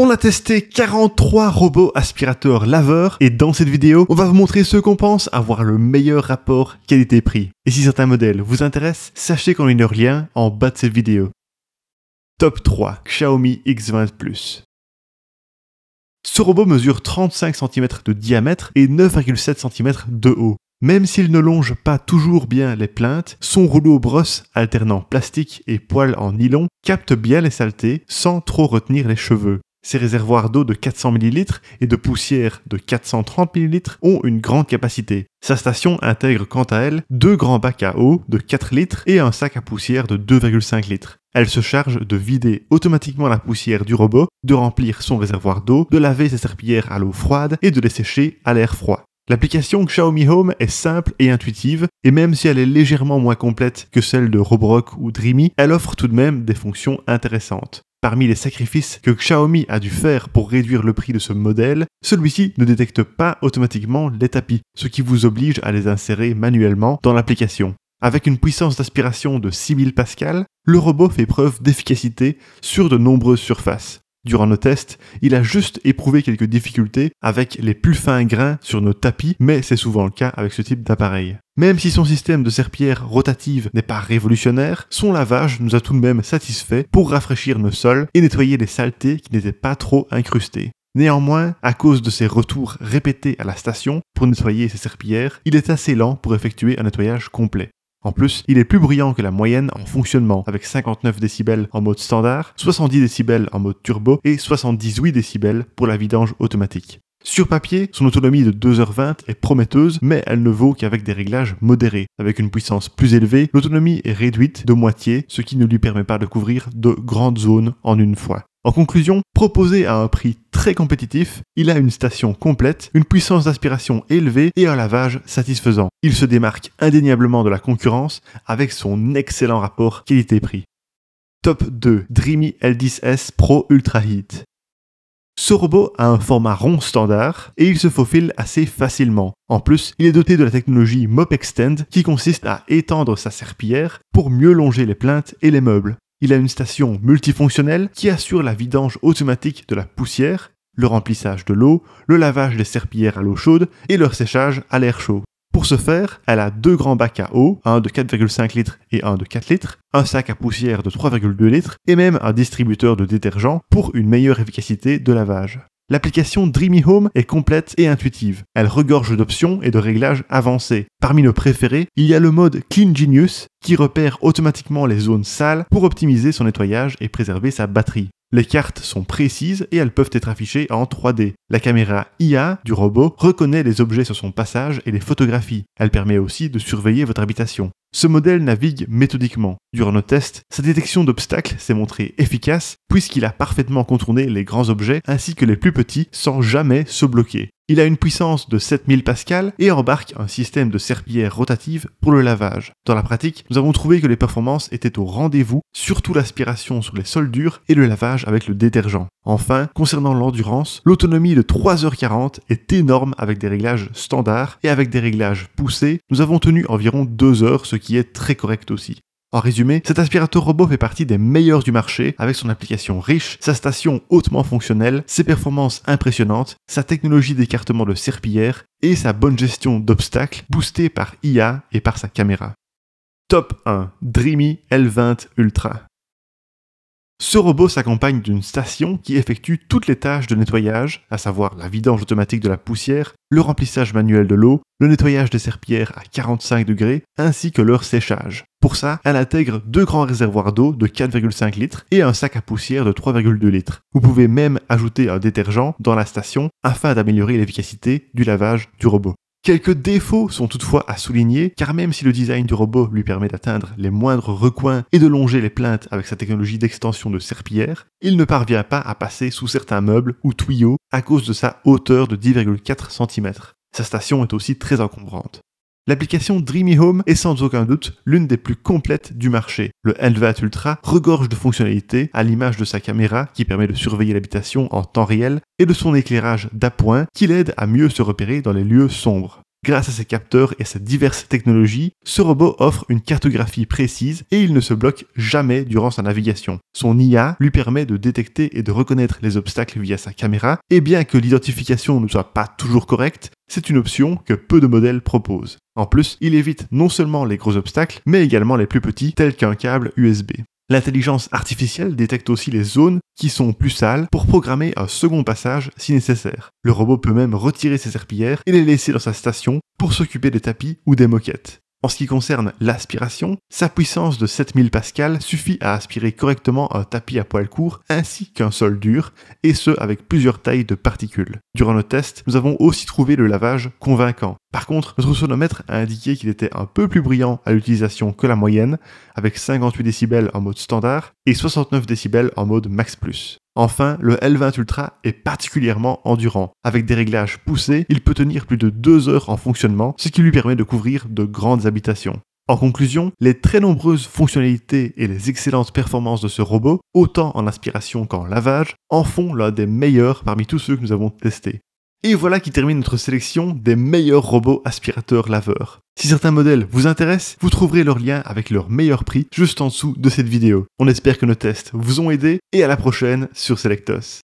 On a testé 43 robots aspirateurs laveurs et dans cette vidéo, on va vous montrer ceux qu'on pense avoir le meilleur rapport qualité-prix. Et si certains modèles vous intéressent, sachez qu'on a une lien en bas de cette vidéo. Top 3 Xiaomi X20 Plus. Ce robot mesure 35 cm de diamètre et 9,7 cm de haut. Même s'il ne longe pas toujours bien les plaintes, son rouleau brosse alternant plastique et poils en nylon capte bien les saletés sans trop retenir les cheveux. Ses réservoirs d'eau de 400 ml et de poussière de 430 ml ont une grande capacité. Sa station intègre quant à elle deux grands bacs à eau de 4 litres et un sac à poussière de 2,5 litres. Elle se charge de vider automatiquement la poussière du robot, de remplir son réservoir d'eau, de laver ses serpillères à l'eau froide et de les sécher à l'air froid. L'application Xiaomi Home est simple et intuitive, et même si elle est légèrement moins complète que celle de Robrock ou Dreamy, elle offre tout de même des fonctions intéressantes. Parmi les sacrifices que Xiaomi a dû faire pour réduire le prix de ce modèle, celui-ci ne détecte pas automatiquement les tapis, ce qui vous oblige à les insérer manuellement dans l'application. Avec une puissance d'aspiration de 6000 pascal, le robot fait preuve d'efficacité sur de nombreuses surfaces. Durant nos tests, il a juste éprouvé quelques difficultés avec les plus fins grains sur nos tapis, mais c'est souvent le cas avec ce type d'appareil. Même si son système de serpillère rotative n'est pas révolutionnaire, son lavage nous a tout de même satisfait pour rafraîchir nos sols et nettoyer les saletés qui n'étaient pas trop incrustées. Néanmoins, à cause de ses retours répétés à la station pour nettoyer ses serpillères, il est assez lent pour effectuer un nettoyage complet. En plus, il est plus brillant que la moyenne en fonctionnement, avec 59 décibels en mode standard, 70 décibels en mode turbo et 78 décibels pour la vidange automatique. Sur papier, son autonomie de 2h20 est prometteuse, mais elle ne vaut qu'avec des réglages modérés. Avec une puissance plus élevée, l'autonomie est réduite de moitié, ce qui ne lui permet pas de couvrir de grandes zones en une fois. En conclusion, proposé à un prix très compétitif, il a une station complète, une puissance d'aspiration élevée et un lavage satisfaisant. Il se démarque indéniablement de la concurrence avec son excellent rapport qualité-prix. Top 2 Dreamy L10S Pro Ultra Heat. Ce robot a un format rond standard et il se faufile assez facilement. En plus, il est doté de la technologie Mop Extend qui consiste à étendre sa serpillière pour mieux longer les plaintes et les meubles. Il a une station multifonctionnelle qui assure la vidange automatique de la poussière, le remplissage de l'eau, le lavage des serpillères à l'eau chaude et leur séchage à l'air chaud. Pour ce faire, elle a deux grands bacs à eau, un de 4,5 litres et un de 4 litres, un sac à poussière de 3,2 litres et même un distributeur de détergent pour une meilleure efficacité de lavage. L'application Dreamy Home est complète et intuitive. Elle regorge d'options et de réglages avancés. Parmi nos préférés, il y a le mode Clean Genius qui repère automatiquement les zones sales pour optimiser son nettoyage et préserver sa batterie. Les cartes sont précises et elles peuvent être affichées en 3D. La caméra IA du robot reconnaît les objets sur son passage et les photographies. Elle permet aussi de surveiller votre habitation. Ce modèle navigue méthodiquement. Durant nos tests, sa détection d'obstacles s'est montrée efficace puisqu'il a parfaitement contourné les grands objets ainsi que les plus petits sans jamais se bloquer. Il a une puissance de 7000 pascal et embarque un système de serpillère rotative pour le lavage. Dans la pratique, nous avons trouvé que les performances étaient au rendez-vous, surtout l'aspiration sur les sols durs et le lavage avec le détergent. Enfin, concernant l'endurance, l'autonomie de 3h40 est énorme avec des réglages standards et avec des réglages poussés, nous avons tenu environ 2 h ce qui est très correct aussi. En résumé, cet aspirateur robot fait partie des meilleurs du marché avec son application riche, sa station hautement fonctionnelle, ses performances impressionnantes, sa technologie d'écartement de serpillière et sa bonne gestion d'obstacles boostée par IA et par sa caméra. Top 1 Dreamy L20 Ultra. Ce robot s'accompagne d'une station qui effectue toutes les tâches de nettoyage, à savoir la vidange automatique de la poussière, le remplissage manuel de l'eau, le nettoyage des serpillères à 45 degrés, ainsi que leur séchage. Pour ça, elle intègre deux grands réservoirs d'eau de 4,5 litres et un sac à poussière de 3,2 litres. Vous pouvez même ajouter un détergent dans la station afin d'améliorer l'efficacité du lavage du robot. Quelques défauts sont toutefois à souligner, car même si le design du robot lui permet d'atteindre les moindres recoins et de longer les plaintes avec sa technologie d'extension de serpillière, il ne parvient pas à passer sous certains meubles ou tuyaux à cause de sa hauteur de 10,4 cm. Sa station est aussi très encombrante. L'application Dreamy Home est sans aucun doute l'une des plus complètes du marché. Le l Ultra regorge de fonctionnalités à l'image de sa caméra qui permet de surveiller l'habitation en temps réel et de son éclairage d'appoint qui l'aide à mieux se repérer dans les lieux sombres. Grâce à ses capteurs et à ses diverses technologies, ce robot offre une cartographie précise et il ne se bloque jamais durant sa navigation. Son IA lui permet de détecter et de reconnaître les obstacles via sa caméra, et bien que l'identification ne soit pas toujours correcte, c'est une option que peu de modèles proposent. En plus, il évite non seulement les gros obstacles, mais également les plus petits, tels qu'un câble USB. L'intelligence artificielle détecte aussi les zones qui sont plus sales pour programmer un second passage si nécessaire. Le robot peut même retirer ses serpillères et les laisser dans sa station pour s'occuper des tapis ou des moquettes. En ce qui concerne l'aspiration, sa puissance de 7000 pascal suffit à aspirer correctement un tapis à poils courts ainsi qu'un sol dur, et ce avec plusieurs tailles de particules. Durant nos test, nous avons aussi trouvé le lavage convaincant. Par contre, notre sonomètre a indiqué qu'il était un peu plus brillant à l'utilisation que la moyenne, avec 58 décibels en mode standard et 69 décibels en mode max plus. Enfin, le L20 Ultra est particulièrement endurant. Avec des réglages poussés, il peut tenir plus de 2 heures en fonctionnement, ce qui lui permet de couvrir de grandes habitations. En conclusion, les très nombreuses fonctionnalités et les excellentes performances de ce robot, autant en aspiration qu'en lavage, en font l'un des meilleurs parmi tous ceux que nous avons testés. Et voilà qui termine notre sélection des meilleurs robots aspirateurs laveurs. Si certains modèles vous intéressent, vous trouverez leur lien avec leur meilleur prix juste en dessous de cette vidéo. On espère que nos tests vous ont aidé et à la prochaine sur Selectos.